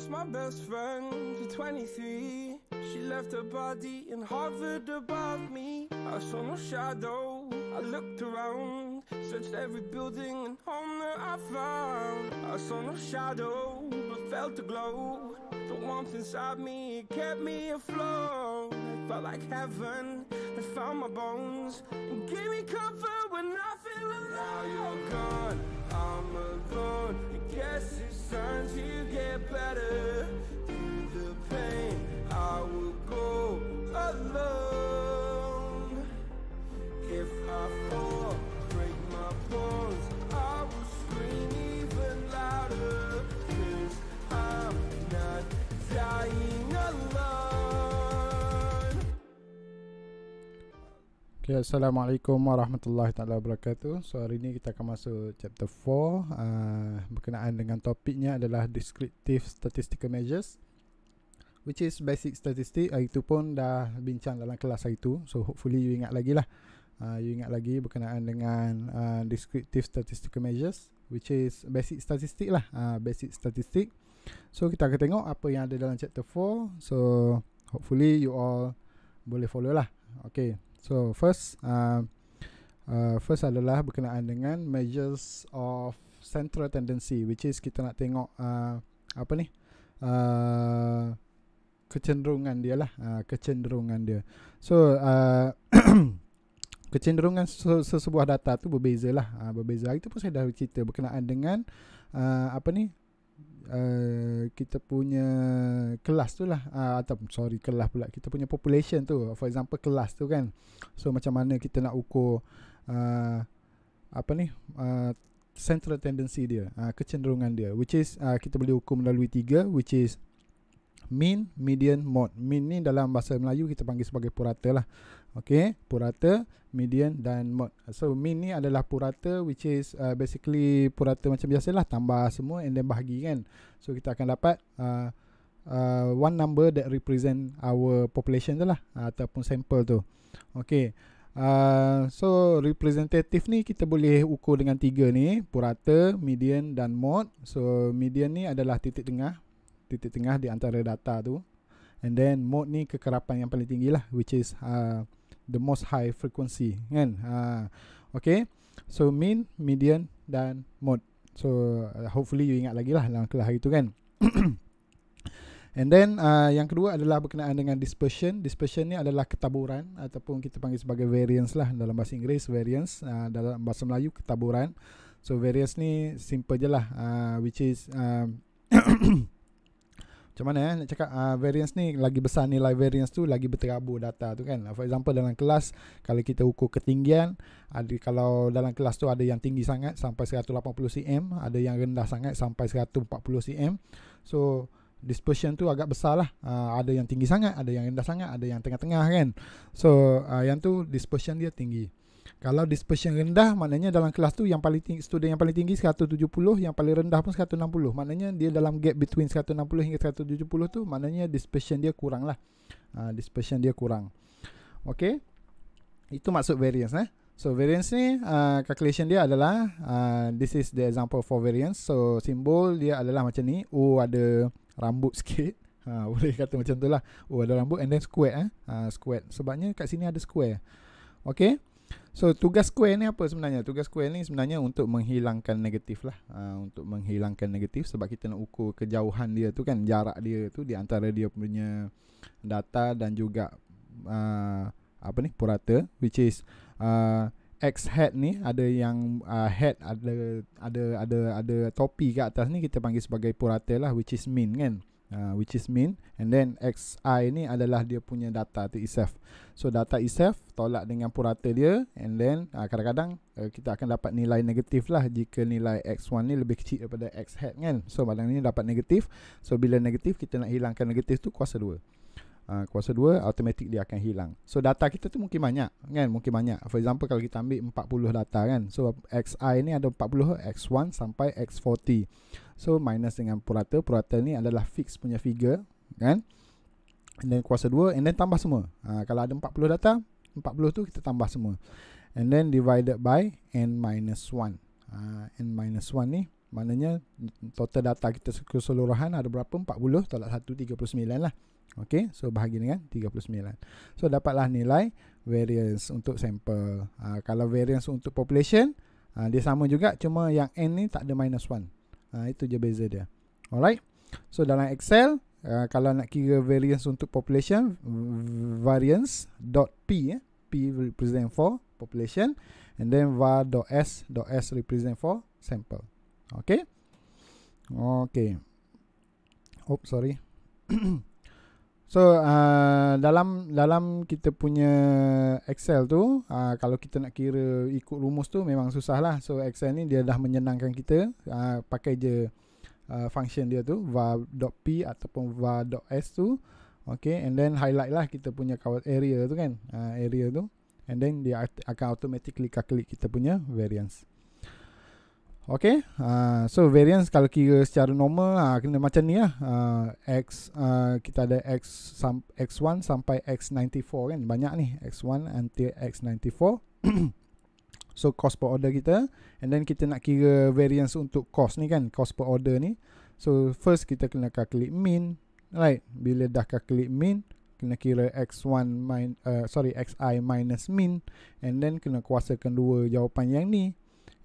lost my best friend to 23 She left her body and hovered above me I saw no shadow, I looked around Searched every building and home that I found I saw no shadow, but felt a glow The warmth inside me kept me afloat It felt like heaven It found my bones And gave me comfort when I feel alone Now you're gone, I'm alone guess it's time to get better Through the pain I will go alone Okay, ya, Assalamualaikum warahmatullahi taala wabarakatuh. So hari ini kita akan masuk chapter 4 uh, berkenaan dengan topiknya adalah descriptive statistical measures which is basic statistics. Uh, itu pun dah bincang dalam kelas hari tu. So hopefully you ingat lagi lah. Uh, you ingat lagi berkenaan dengan uh, descriptive statistical measures which is basic statistic lah. Uh, basic statistic. So kita akan tengok apa yang ada dalam chapter 4. So hopefully you all boleh follow lah. Okay. So first uh, uh, first adalah berkenaan dengan measures of central tendency which is kita nak tengok uh, apa ni uh, kecenderungan dia lah uh, kecenderungan dia. So uh, kecenderungan sesebuah data tu berbeza lah uh, berbeza. Itu pun saya dah cerita berkenaan dengan uh, apa ni uh, kita punya kelas tu lah uh, atau sorry kelas pula kita punya population tu for example kelas tu kan so macam mana kita nak ukur uh, apa ni uh, central tendency dia uh, kecenderungan dia which is uh, kita boleh ukur melalui tiga which is mean median mode mean ni dalam bahasa Melayu kita panggil sebagai purata lah Okay, purata, median dan mod. So mean ni adalah purata which is uh, basically purata macam biasalah tambah semua and then bahagi kan. So kita akan dapat uh, uh, one number that represent our population tu lah uh, ataupun sample tu. Okay, uh, so representative ni kita boleh ukur dengan tiga ni, purata, median dan mod. So median ni adalah titik tengah, titik tengah di antara data tu. And then mode ni kekerapan yang paling tinggi lah which is uh, the most high frequency kan ha okey so mean median dan mode so uh, hopefully you ingat lagi lah dalam kelas hari tu kan And then uh, yang kedua adalah berkenaan dengan dispersion. Dispersion ni adalah ketaburan ataupun kita panggil sebagai variance lah dalam bahasa Inggeris variance uh, dalam bahasa Melayu ketaburan. So variance ni simple je lah uh, which is uh, macam mana eh nak cakap uh, variance ni lagi besar nilai variance tu lagi berterabur data tu kan lah, for example dalam kelas kalau kita ukur ketinggian ada kalau dalam kelas tu ada yang tinggi sangat sampai 180 cm ada yang rendah sangat sampai 140 cm so dispersion tu agak besar lah uh, ada yang tinggi sangat ada yang rendah sangat ada yang tengah-tengah kan so uh, yang tu dispersion dia tinggi kalau dispersion rendah maknanya dalam kelas tu yang paling tinggi, student yang paling tinggi 170 yang paling rendah pun 160 maknanya dia dalam gap between 160 hingga 170 tu maknanya dispersion dia kurang lah uh, dispersion dia kurang Okay, itu maksud variance eh. so variance ni uh, calculation dia adalah uh, this is the example for variance so simbol dia adalah macam ni u ada rambut sikit uh, boleh kata macam tu lah U ada rambut and then square eh. uh, square sebabnya kat sini ada square Okay, So tugas kuil ni apa sebenarnya? Tugas kuil ni sebenarnya untuk menghilangkan negatif lah. Ha, untuk menghilangkan negatif sebab kita nak ukur kejauhan dia tu kan. Jarak dia tu di antara dia punya data dan juga uh, apa ni purata. Which is uh, X hat ni ada yang uh, hat ada ada ada ada topi kat atas ni kita panggil sebagai purata lah. Which is mean kan uh, which is mean, and then xi ni adalah dia punya data tu itself e so data itself e tolak dengan purata dia and then ah, kadang-kadang uh, kita akan dapat nilai negatif lah jika nilai x1 ni lebih kecil daripada x hat kan so badan ni dapat negatif so bila negatif kita nak hilangkan negatif tu kuasa 2 Uh, ah, kuasa 2 automatic dia akan hilang. So data kita tu mungkin banyak kan, mungkin banyak. For example kalau kita ambil 40 data kan. So XI ni ada 40 X1 sampai X40. So minus dengan purata Purata ni adalah fix punya figure Kan And then kuasa 2 And then tambah semua ha, Kalau ada 40 data 40 tu kita tambah semua And then divided by N minus 1 ha, N minus 1 ni Maknanya total data kita keseluruhan ada berapa? 40 tolak 1, 39 lah. Okay, so bahagi dengan 39. So dapatlah nilai variance untuk sampel. Ha, kalau variance untuk population, ha, dia sama juga. Cuma yang N ni tak ada minus 1. Ha, itu je beza dia. Alright. So dalam Excel, uh, kalau nak kira variance untuk population, variance dot P, eh, P represent for population, and then var dot S, dot S represent for sample. Okay. Okay. Oh, sorry. So uh, dalam dalam kita punya Excel tu uh, kalau kita nak kira ikut rumus tu memang susah lah. So Excel ni dia dah menyenangkan kita uh, pakai je uh, function dia tu var.p ataupun var.s tu. Okay and then highlight lah kita punya kawat area tu kan uh, area tu and then dia akan automatically calculate kita punya variance. Okay uh, So variance kalau kira secara normal uh, Kena macam ni lah uh, X uh, Kita ada X sam, X1 sampai X94 kan Banyak ni X1 until X94 So cost per order kita And then kita nak kira variance untuk cost ni kan Cost per order ni So first kita kena calculate mean Right Bila dah calculate mean Kena kira X1 min, uh, Sorry XI minus mean And then kena kuasakan dua jawapan yang ni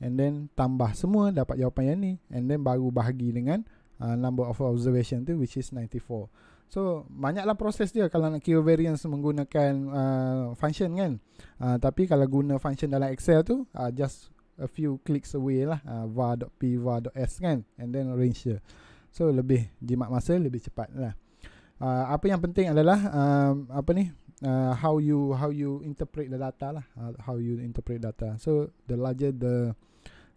And then tambah semua dapat jawapan yang ni And then baru bahagi dengan uh, number of observation tu which is 94 So banyaklah proses dia kalau nak kira variance menggunakan uh, function kan uh, Tapi kalau guna function dalam Excel tu uh, Just a few clicks away lah uh, var.p, var.s kan And then range dia So lebih jimat masa, lebih cepat lah uh, Apa yang penting adalah uh, Apa ni uh, how you how you interpret the data lah, uh, how you interpret data. So the larger the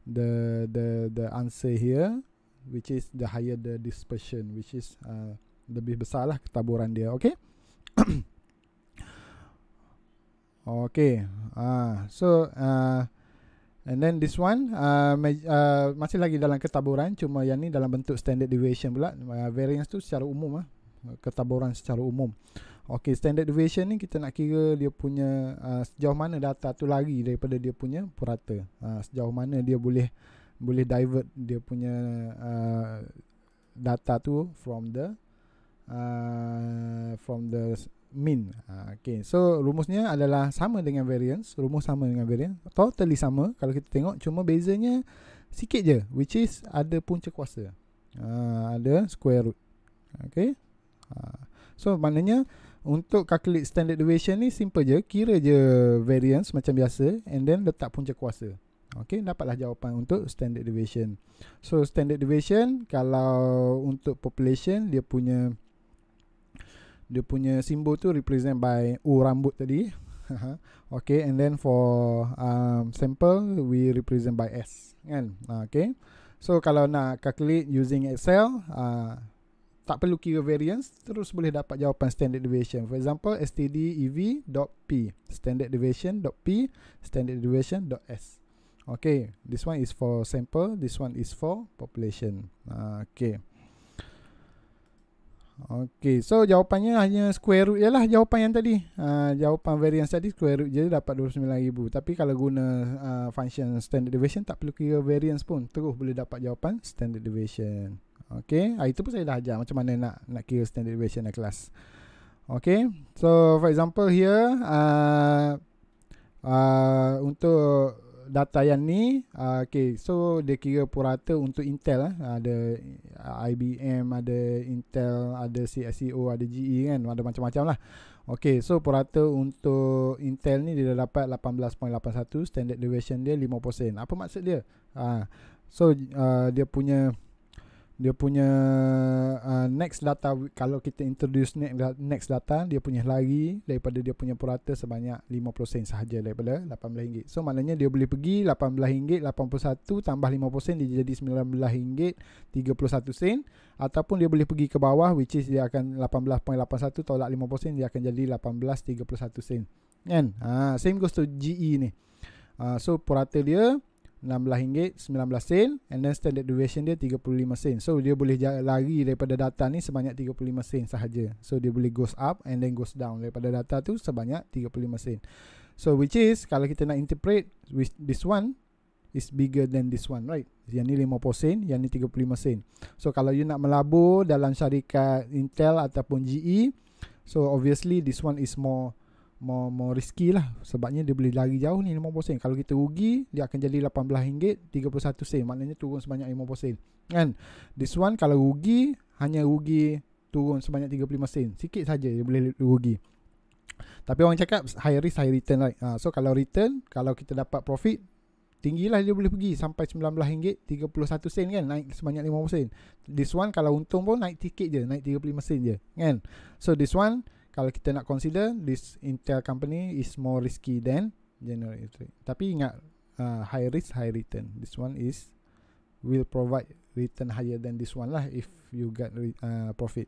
the the the answer here, which is the higher the dispersion, which is uh, lebih besar lah ketaburan dia. Okay. okay. Ah, uh, so uh, and then this one uh, uh, masih lagi dalam ketaburan, cuma yang ni dalam bentuk standard deviation pula. Uh, variance tu secara umum ah, uh, ketaburan secara umum. Okey, standard deviation ni kita nak kira dia punya uh, sejauh mana data tu lari daripada dia punya purata. Uh, sejauh mana dia boleh boleh divert dia punya uh, data tu from the uh, from the mean. Okey, so rumusnya adalah sama dengan variance. Rumus sama dengan variance. Totally sama kalau kita tengok. Cuma bezanya sikit je. Which is ada punca kuasa. Uh, ada square root. Okey, Uh, so, maknanya untuk calculate standard deviation ni simple je kira je variance macam biasa and then letak punca kuasa okey dapatlah jawapan untuk standard deviation so standard deviation kalau untuk population dia punya dia punya simbol tu represent by u rambut tadi okey and then for um, sample we represent by s kan okey so kalau nak calculate using excel uh, tak perlu kira variance terus boleh dapat jawapan standard deviation for example std.ev.p standard deviation.p standard deviation.s okay this one is for sample this one is for population okay okay so jawapannya hanya square root Ialah jawapan yang tadi uh, jawapan variance tadi square root je dapat 29000 tapi kalau guna uh, function standard deviation tak perlu kira variance pun terus boleh dapat jawapan standard deviation Okay, ah, itu pun saya dah ajar macam mana nak nak kira standard deviation dalam kelas. Okay, so for example here, uh, uh, untuk data yang ni, uh, okay, so dia kira purata untuk Intel, uh, ada IBM, ada Intel, ada CSEO, ada GE kan, ada macam-macam lah. Okay, so purata untuk Intel ni dia dapat 18.81, standard deviation dia 5%. Apa maksud dia? Uh, so uh, dia punya dia punya uh, next data kalau kita introduce next next data dia punya lari daripada dia punya purata sebanyak 50 sen sahaja daripada 18 ringgit. So maknanya dia boleh pergi 18 ringgit 81 tambah 50 sen dia jadi 19 ringgit 31 sen ataupun dia boleh pergi ke bawah which is dia akan 18.81 tolak 50 sen dia akan jadi 18.31 sen. Kan? Ha, same goes to GE ni. Uh, so purata dia RM16.19 and then standard deviation dia 35 sen. So dia boleh lari daripada data ni sebanyak 35 sen sahaja. So dia boleh goes up and then goes down daripada data tu sebanyak 35 sen. So which is kalau kita nak interpret with this one is bigger than this one right. Yang ni 50 sen, yang ni 35 sen. So kalau you nak melabur dalam syarikat Intel ataupun GE, so obviously this one is more more, more risky lah Sebabnya dia boleh lari jauh ni 50 sen Kalau kita rugi Dia akan jadi 18 ringgit 31 sen Maknanya turun sebanyak 50 sen Kan This one kalau rugi Hanya rugi Turun sebanyak 35 sen Sikit saja dia boleh rugi Tapi orang cakap High risk high return right ha, So kalau return Kalau kita dapat profit Tinggilah dia boleh pergi sampai RM19.31 kan Naik sebanyak RM50 This one kalau untung pun naik tiket je Naik RM35 je kan So this one kalau kita nak consider this Intel company is more risky than general electric tapi ingat uh, high risk high return this one is will provide return higher than this one lah if you get uh, profit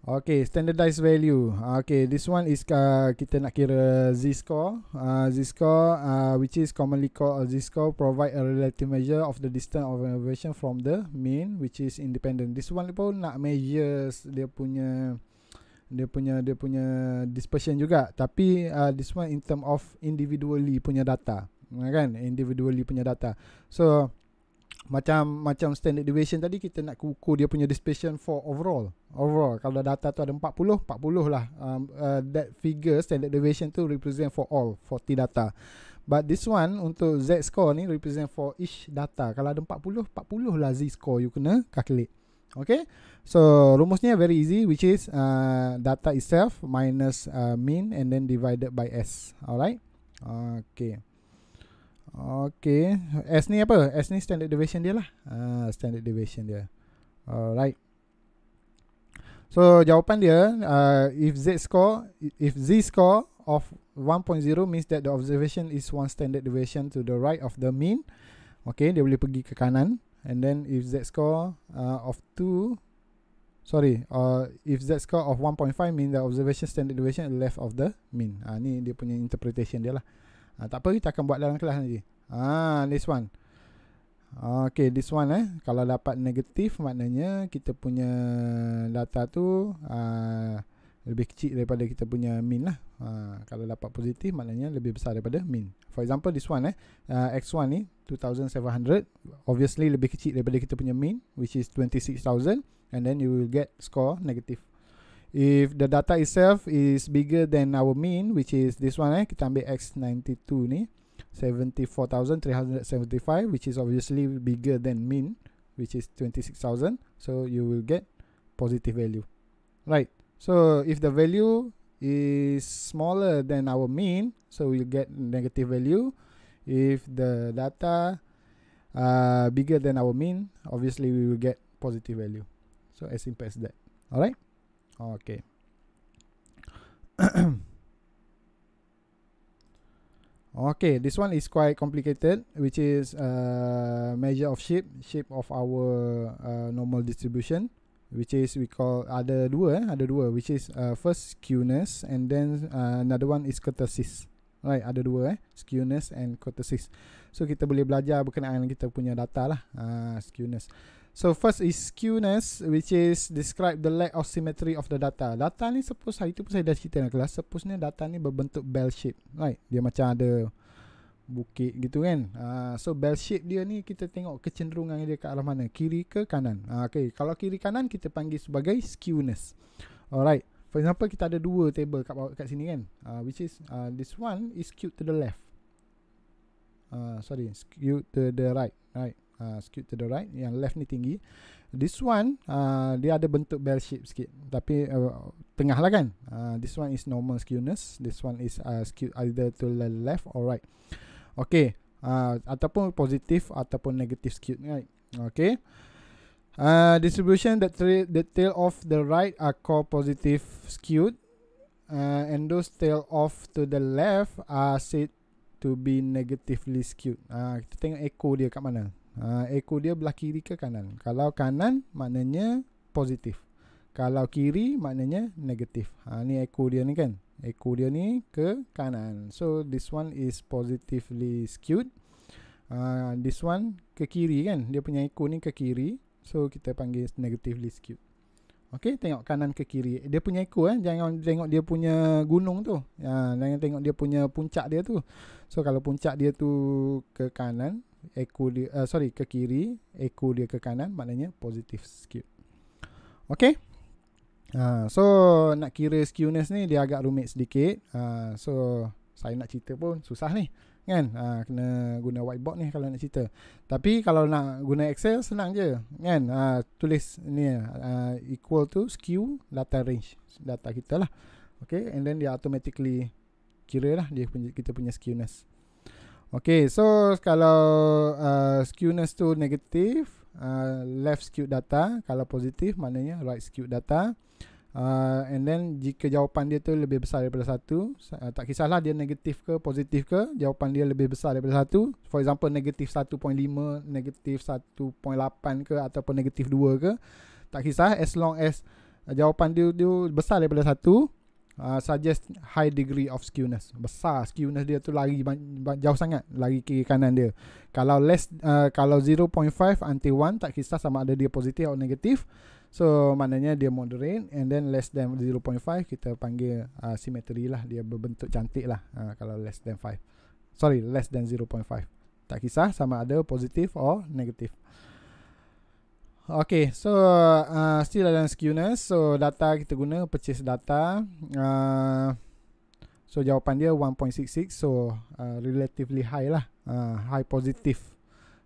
Okay, standardized value. Okay, this one is uh, kita nak kira z-score. Uh, z-score, uh, which is commonly called z-score, provide a relative measure of the distance of observation from the mean, which is independent. This one pun nak measure dia punya dia punya dia punya dispersion juga tapi uh, this one in term of individually punya data ya kan individually punya data so macam macam standard deviation tadi kita nak ukur dia punya dispersion for overall overall kalau data tu ada 40 40 lah um, uh, that figure standard deviation tu represent for all 40 data but this one untuk z score ni represent for each data kalau ada 40 40 lah z score you kena calculate Okay, so rumusnya very easy, which is uh, data itself minus uh, mean and then divided by s. Alright, okay, okay. S ni apa? S ni standard deviation dia lah. Uh, standard deviation dia. Alright. So jawapan dia, uh, if z score, if z score of 1.0 means that the observation is one standard deviation to the right of the mean. Okay, dia boleh pergi ke kanan and then if z score uh, of two, sorry uh, if z score of 1.5 mean the observation standard deviation left of the mean uh, ni dia punya interpretation dia lah uh, tak apa kita akan buat dalam kelas nanti ah uh, this one Okay, this one eh. Kalau dapat negatif, maknanya kita punya data tu uh, lebih kecil daripada kita punya mean lah. Ha, kalau dapat positif maknanya lebih besar daripada mean. For example this one eh uh, X1 ni 2700 obviously lebih kecil daripada kita punya mean which is 26000 and then you will get score negative. If the data itself is bigger than our mean which is this one eh kita ambil X92 ni 74375 which is obviously bigger than mean which is 26000 so you will get positive value. Right? So if the value is smaller than our mean, so we'll get negative value. If the data uh, bigger than our mean, obviously we will get positive value. So as simple as that. All right. Okay. okay, this one is quite complicated, which is uh, measure of shape, shape of our uh, normal distribution. which is we call ada dua eh ada dua which is uh, first skewness and then uh, another one is kurtosis right ada dua eh skewness and kurtosis so kita boleh belajar berkenaan kita punya data lah uh, skewness so first is skewness which is describe the lack of symmetry of the data data ni sepus hari tu pun saya dah cerita dalam kelas sepusnya data ni berbentuk bell shape right dia macam ada bukit gitu kan. Uh, so bell shape dia ni kita tengok kecenderungan dia ke arah mana? Kiri ke kanan? Uh, okay, kalau kiri kanan kita panggil sebagai skewness. Alright. For example kita ada dua table kat bawah kat sini kan. Uh, which is uh, this one is skewed to the left. Uh, sorry, skewed to the right. Right. Uh, skewed to the right. Yang left ni tinggi. This one uh, dia ada bentuk bell shape sikit. Tapi uh, tengah lah kan. Uh, this one is normal skewness. This one is uh, skewed either to the left or right. Okey. Uh, ataupun positif ataupun negatif skewed right. Okey. Uh, distribution that tra- the tail of the right are called positive skewed. Uh, and those tail off to the left are said to be negatively skewed. Uh, kita tengok echo dia kat mana. Uh, echo dia belah kiri ke kanan. Kalau kanan maknanya positif. Kalau kiri maknanya negatif. Ha, ni echo dia ni kan ekor dia ni ke kanan. So this one is positively skewed. Uh, this one ke kiri kan. Dia punya ekor ni ke kiri. So kita panggil negatively skewed. Okay, tengok kanan ke kiri. Dia punya ekor eh. Jangan tengok dia punya gunung tu. Ya, jangan tengok dia punya puncak dia tu. So kalau puncak dia tu ke kanan, ekor dia uh, sorry ke kiri, ekor dia ke kanan maknanya positive skewed. Okay. Ha, so nak kira skewness ni dia agak rumit sedikit. Ha, so saya nak cerita pun susah ni. Kan? Ha, kena guna whiteboard ni kalau nak cerita. Tapi kalau nak guna Excel senang je. Kan? Ha, tulis ni ha, equal to skew data range. Data kita lah. Okay. And then dia automatically kira lah dia punya, kita punya skewness. Okay. So kalau uh, skewness tu negatif. Uh, left skewed data kalau positif maknanya right skewed data Uh, and then jika jawapan dia tu lebih besar daripada satu uh, Tak kisahlah dia negatif ke positif ke Jawapan dia lebih besar daripada satu For example negatif 1.5 Negatif 1.8 ke Ataupun negatif 2 ke Tak kisah as long as ah, Jawapan dia tu besar daripada satu uh, Suggest high degree of skewness Besar skewness dia tu lari jauh sangat Lari kiri kanan dia Kalau less uh, Kalau 0.5 until 1 Tak kisah sama ada dia positif atau negatif So maknanya dia moderate and then less than 0.5 kita panggil uh, symmetry lah dia berbentuk cantik lah uh, kalau less than 5. Sorry, less than 0.5. Tak kisah sama ada positif or negatif. Okay, so uh, still ada skewness. So data kita guna purchase data. Uh, so jawapan dia 1.66. So uh, relatively high lah. Uh, high positive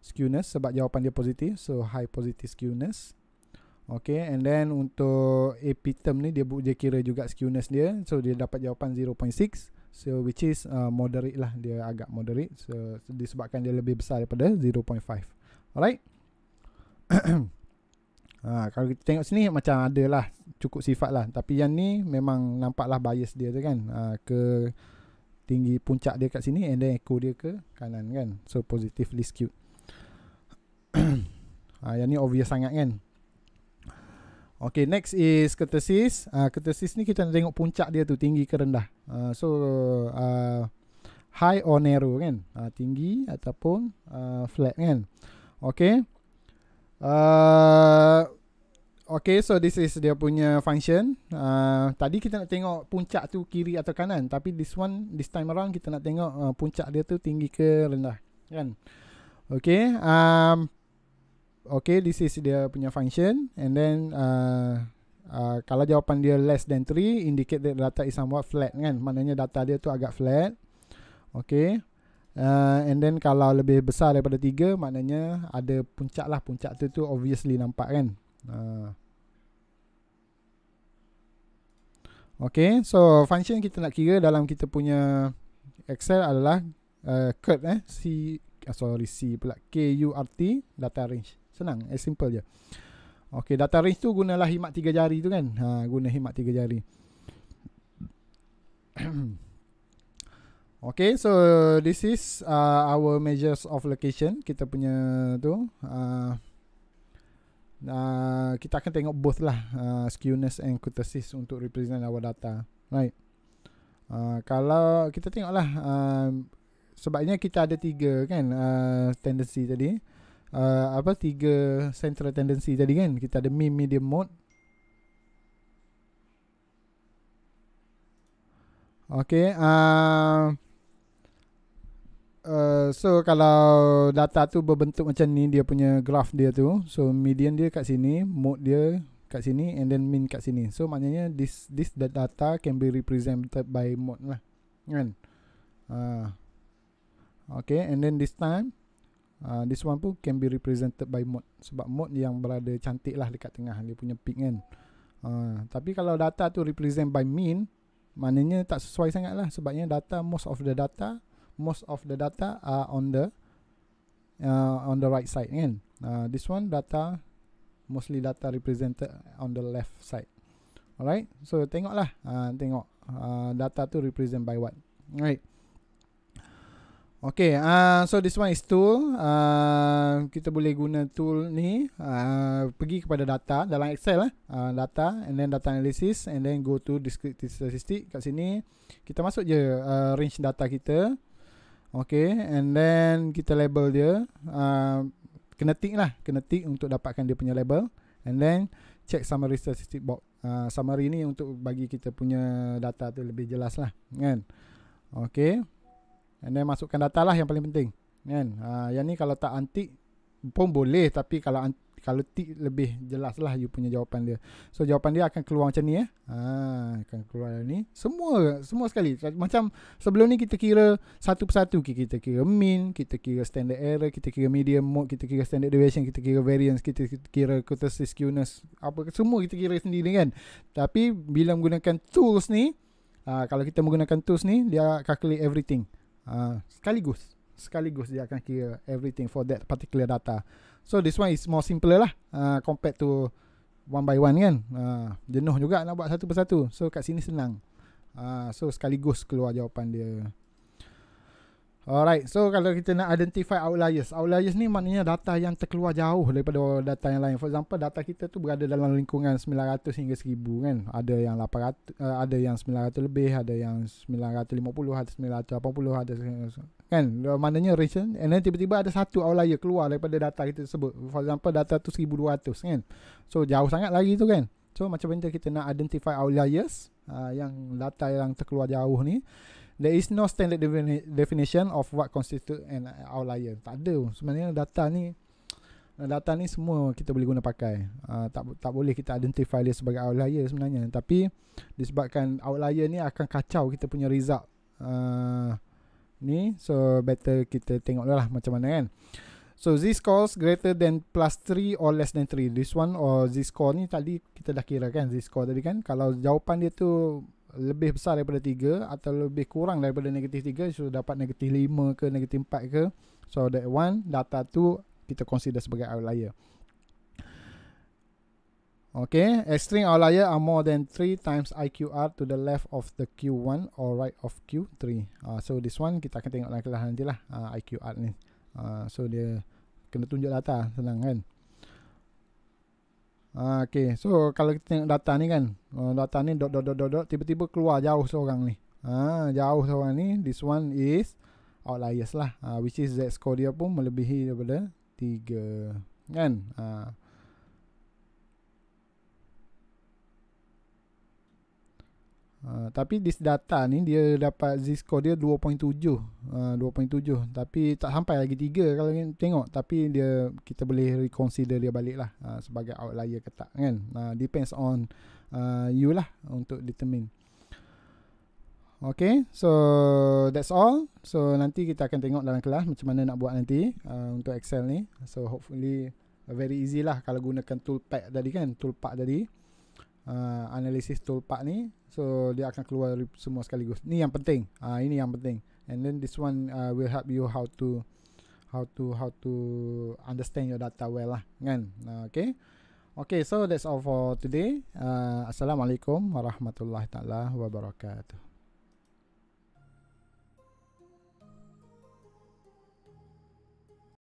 skewness sebab jawapan dia positif. So high positive skewness. Okay and then untuk AP term ni dia, dia kira juga skewness dia So dia dapat jawapan 0.6 So which is uh, moderate lah Dia agak moderate so, disebabkan dia lebih besar daripada 0.5 Alright ha, Kalau kita tengok sini macam ada lah Cukup sifat lah Tapi yang ni memang nampak lah bias dia tu kan ha, Ke tinggi puncak dia kat sini And then echo dia ke kanan kan So positively skewed ha, Yang ni obvious sangat kan Okay, next is ketesis. Uh, ketesis ni kita nak tengok puncak dia tu, tinggi ke rendah. Uh, so, uh, high or narrow kan? Uh, tinggi ataupun uh, flat kan? Okay. Uh, okay, so this is dia punya function. Uh, tadi kita nak tengok puncak tu kiri atau kanan. Tapi this one, this time around, kita nak tengok uh, puncak dia tu tinggi ke rendah. Kan? Okay. Okay. Um, okay this is dia punya function and then uh, uh, kalau jawapan dia less than 3 indicate that data is somewhat flat kan maknanya data dia tu agak flat okay uh, and then kalau lebih besar daripada 3 maknanya ada puncak lah puncak tu tu obviously nampak kan uh. Okay, so function kita nak kira dalam kita punya Excel adalah uh, CURT eh, C, uh, sorry C pula, K-U-R-T, data range. Senang, as eh, simple je. Okey, data range tu gunalah himat tiga jari tu kan. Ha, guna himat tiga jari. okay, so this is uh, our measures of location. Kita punya tu. Uh, uh, kita akan tengok both lah. Uh, skewness and kurtosis untuk represent our data. Right. Uh, kalau kita tengok lah. Uh, sebabnya kita ada tiga kan uh, tendency tadi. Uh, uh, apa tiga central tendency tadi kan kita ada meme medium mode Okay, uh, ah, uh, ah, so kalau data tu berbentuk macam ni dia punya graph dia tu so median dia kat sini mode dia kat sini and then mean kat sini so maknanya this this data can be represented by mode lah kan uh, Okay, and then this time Ah, this one pun can be represented by mode sebab mod yang berada cantik lah dekat tengah dia punya peak kan uh, tapi kalau data tu represent by mean maknanya tak sesuai sangat lah sebabnya data most of the data most of the data are on the uh, on the right side kan uh, this one data mostly data represented on the left side alright so tengoklah, lah uh, tengok uh, data tu represent by what alright Okay, uh, so this one is tool. Uh, kita boleh guna tool ni. Uh, pergi kepada data dalam Excel. Eh. Uh, data and then data analysis. And then go to descriptive statistic kat sini. Kita masuk je uh, range data kita. Okay, and then kita label dia. Uh, kena tick lah. Kena tick untuk dapatkan dia punya label. And then check summary statistic box. Uh, summary ni untuk bagi kita punya data tu lebih jelas lah. Kan? Okay. And then masukkan data lah yang paling penting. Kan? Ha, yang ni kalau tak antik pun boleh tapi kalau anti, kalau tick lebih jelas lah you punya jawapan dia. So jawapan dia akan keluar macam ni eh. Ha, akan keluar ni. Semua semua sekali. Macam sebelum ni kita kira satu persatu. Kita kira mean, kita kira standard error, kita kira medium mode, kita kira standard deviation, kita kira variance, kita kira kurtosis skewness. Apa, semua kita kira sendiri kan. Tapi bila menggunakan tools ni, Uh, kalau kita menggunakan tools ni dia calculate everything uh, sekaligus sekaligus dia akan kira everything for that particular data so this one is more simpler lah uh, compared to one by one kan uh, jenuh juga nak buat satu persatu so kat sini senang uh, so sekaligus keluar jawapan dia Alright, so kalau kita nak identify outliers, outliers ni maknanya data yang terkeluar jauh daripada data yang lain. For example, data kita tu berada dalam lingkungan 900 hingga 1000 kan. Ada yang 800, uh, eh, ada yang 900 lebih, ada yang 950, ada 980, ada kan. Eh, maknanya region and then tiba-tiba ada satu outlier keluar daripada data kita tersebut. For example, data tu 1200 kan. So jauh sangat lagi tu kan. So macam mana kita nak identify outliers uh, yang data yang terkeluar jauh ni? There is no standard definition of what constitute an outlier. Tak ada. Sebenarnya data ni data ni semua kita boleh guna pakai. Uh, tak tak boleh kita identify dia sebagai outlier sebenarnya. Tapi disebabkan outlier ni akan kacau kita punya result. Uh, ni so better kita tengok lah macam mana kan so z score greater than plus 3 or less than 3 this one or z score ni tadi kita dah kira kan z score tadi kan kalau jawapan dia tu lebih besar daripada 3 atau lebih kurang daripada negatif 3 so dapat negatif 5 ke negatif 4 ke so that one data tu kita consider sebagai outlier Okay, extreme outlier are more than 3 times IQR to the left of the Q1 or right of Q3. Uh, ah, so this one kita akan tengok dalam kelas nanti lah uh, ah, IQR ni. Uh, so dia kena tunjuk data, senang kan? Ah, okay. So kalau kita tengok data ni kan. Oh, data ni dot dot dot dot dot. Tiba-tiba keluar jauh seorang ni. Ah, jauh seorang ni. This one is outliers lah. Uh, which is Z-score dia pun melebihi daripada 3. Kan? Uh, Ah, tapi this data ni dia dapat Z score dia 2.7 uh, 2.7 tapi tak sampai lagi 3 kalau tengok tapi dia kita boleh reconsider dia baliklah uh, ah, sebagai outlier ke tak kan uh, depends on uh, you lah untuk determine Okay, so that's all. So nanti kita akan tengok dalam kelas macam mana nak buat nanti uh, untuk Excel ni. So hopefully very easy lah kalau gunakan tool pack tadi kan, tool pack tadi uh, analisis tool pak ni so dia akan keluar semua sekaligus ni yang penting uh, ini yang penting and then this one uh, will help you how to how to how to understand your data well lah kan uh, okay okay so that's all for today uh, assalamualaikum warahmatullahi taala wabarakatuh